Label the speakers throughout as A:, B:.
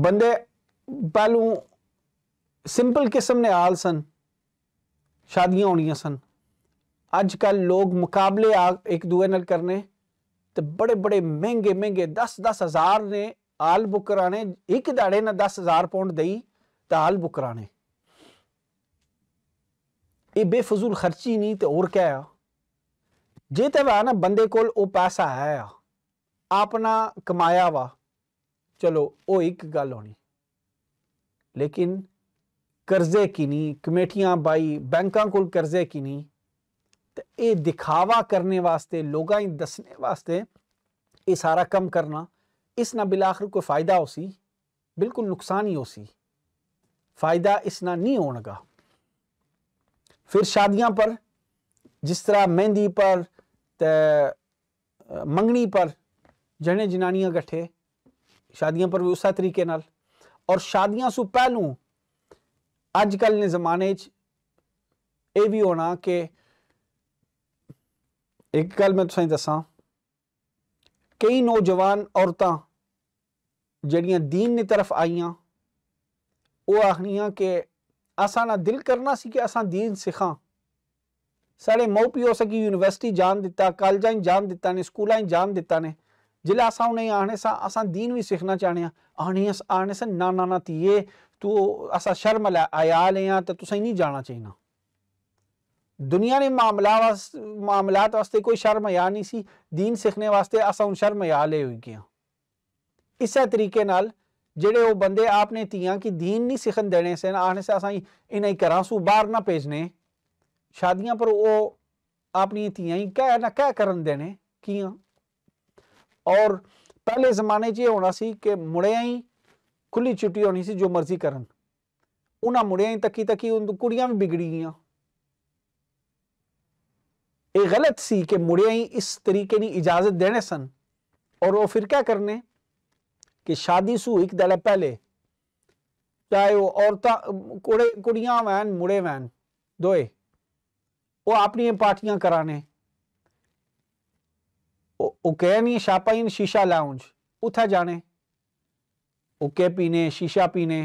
A: ਬੰਦੇ ਪਹਿਲੂ ਸਿੰਪਲ ਕਿਸਮ ਨੇ ਆਲ ਸਨ ਸ਼ਾਦੀਆਂ ਹੋਣੀਆਂ ਸਨ ਅੱਜ ਕੱਲ ਲੋਕ ਮੁਕਾਬਲੇ ਆ ਇੱਕ ਦੂਏ ਨਾਲ ਕਰਨੇ ਤੇ ਬੜੇ ਬੜੇ ਮਹਿੰਗੇ ਮਹਿੰਗੇ 10 10000 ਨੇ ਆਲ ਬੁੱਕ ਕਰਾਣੇ ਇੱਕ ਦਾੜੇ ਨਾਲ 10000 ਪਾਉਂਡ ਦੇਈ ਤਾਂ ਆਲ ਬੁੱਕ ਕਰਾਣੇ ਇਹ ਬੇਫਜ਼ੂਲ ਖਰਚੀ ਨਹੀਂ ਤੇ ਹੋਰ ਕਿਆ ਆ ਜੇ ਤੇ ਵਾ ਨਾ ਬੰਦੇ ਕੋਲ ਉਹ ਪੈਸਾ ਹੈ ਆ ਆਪਣਾ ਕਮਾਇਆ ਵਾ चलो वो एक गल होनी लेकिन करजे की नहीं कमेटियां बाई बैंकों को की नहीं तो ये दिखावा करने वास्ते लोगों दसने वास्ते ये सारा कम करना इस ना बिल आखिर कोई फायदा हो सी बिल्कुल नुकसान ही हो सी फायदा इस ना नहीं होगा फिर शादियां पर जिस तरह मेहंदी पर मंगनी पर जने जनानियां गठे शादियों पर भी उस तरीके और शादियों से पहलू अजक जमाने ये भी होना कि एक गल मैं तुम्हें दसा कई नौजवान औरत जीन की तरफ आईया वो आखनिया कि असा ना दिल करना सी कि असा दीन सिखा साढ़े मऊ पी हो यूनिवर्सिटी जान दिता कॉलेजा ही जान दिता ने स्कूलों ही जान दिता ने जिला असां उन हाणे सां असां दीन भी सीखना चाहिणिया हाणे हाणे सां ना ना ना थिए तू असां शर्म लाइ आया आहियां त तुसां नी जाणा चाहिना दुनिया ने मामला वास मामलात वास्ते कोई शर्म या नहीं सी दीन सीखने वास्ते असा उन शर्म या ले हुई गया इस तरीके नाल जेड़े वो बंदे आपने तिया कि दीन नहीं सीखन देने से आने से असा इन्हें घरा सू बाहर ना भेजने शादियां पर वो अपनी तिया ही कह ना कह कर देने कि और पहले जमाने ये होना सी कि मुड़िया ही खुली छुट्टी होनी सी जो मर्जी कर मुड़िया ही तकी तकी कुड़िया भी बिगड़ी गई ये गलत सी कि मुड़िया ही इस तरीके की इजाजत देने सन और वो फिर क्या करने कि शादी सू एक दल पहले चाहे वह औरत कुड़े कुड़िया वैन मुड़े वैन दोए अपन पार्टियां कराने ओके नहीं शीशा लाउंज उत्थै जाने उके पीने शीशा पीने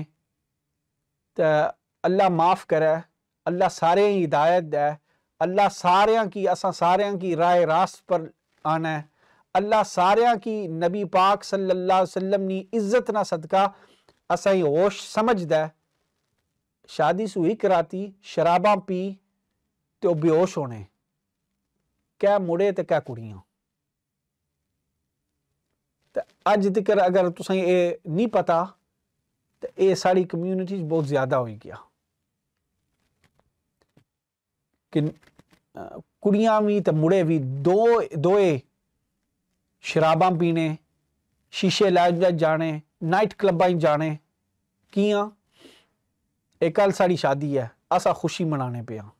A: तो अल्लाह माफ़ करे अल्लाह सारे ही हिदायत दे अल्लाह सारे की असा सारे की राय रास्त पर आना है अल्लाह सारे की नबी पाक अलैहि वसल्लम की इज्जत ना सदका असा ही होश समझ दे शादी सुई कराती शराबा पी तो बेहोश होने कै मुड़े तो कै कुड़ियों अज तिकर अगर तुसें ये नहीं पता तो ये साड़ी कम्यूनिटी बहुत ज़्यादा हो गया कि कुड़िया भी तो मुड़े भी दो दोए शराबा पीने शीशे लाइट जाने नाइट क्लबा जाने कि एक कल साड़ी शादी है असा खुशी मनाने पे हाँ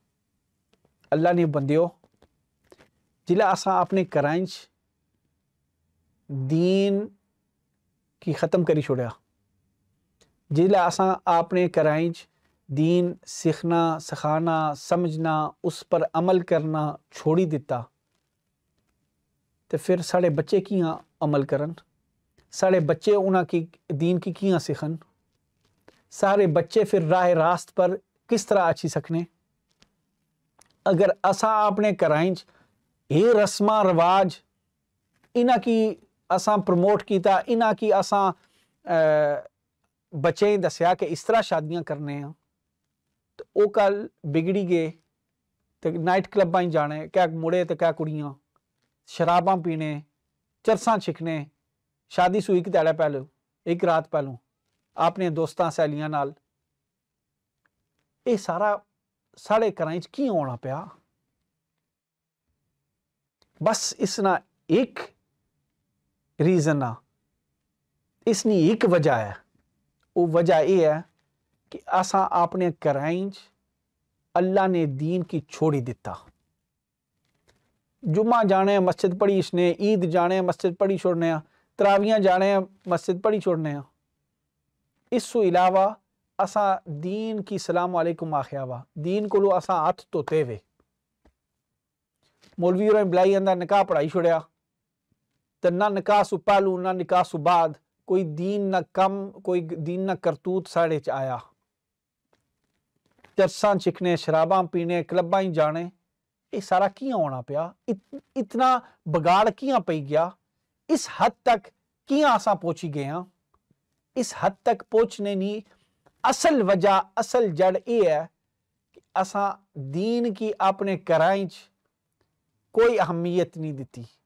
A: अल्लाह ने बंदो जिला असा अपने घर दीन कि ख़त्म करी छोड़ा जिला असा अपने कराई दीन सीखना सिखाना समझना उस पर अमल करना छोड़ी दिता तो फिर साढ़े बच्चे कियाँ अमल करन साढ़े बच्चे उन्हों की दीन की क्या सीखन सारे बच्चे फिर राह रास्त पर किस तरह अच्छी सकने अगर असा अपने कराई ये रस्मा रवाज इन्ह की असां प्रमोट कीता इन्हां की असां बच्चें गी कि इस तरह शादियां करने आं ते ओह् कल बिगड़ी गे ते नाइट क्लबां च जाने क्या मुड़े ते क्या कुड़ियां शराबां पीने चरसां छिकने शादी सुई इक ध्याड़े पैह्लू इक रात पैह्लू अपने दोस्तां सैलियां नाल एह् सारा साढ़े घरें च कि'यां औना बस इसना एक रीज़न आ इसनी एक वजह है वो वजह यह है कि असा अपने कराइंज अल्लाह ने दीन की छोड़ी दिता जुम्मा जाने मस्जिद पढ़ी इसने ईद जाने मस्जिद पढ़ी छोड़ने तरावियाँ जाने मस्जिद पढ़ी छोड़ने इस अलावा असा दीन की सलाम वालेकुम आख्या वा दीन को असा हथ धोते वे मौलवी और बलाई अंदर निकाह पढ़ाई छोड़ा तो ना निकास पहलू ना निकास उबाद कोई दीन ना कम कोई दीन ना करतूत साढ़े च आया चरसा चिकने शराबा पीने क्लबा ही जाने ये सारा किया आना पाया इत, इतना बगाड़ क्या पी गया इस हद तक किया असा पहुंची गए इस हद तक पहुंचने की असल वजह असल जड़ ये है कि असा दीन की अपने कराई कोई अहमियत नहीं दी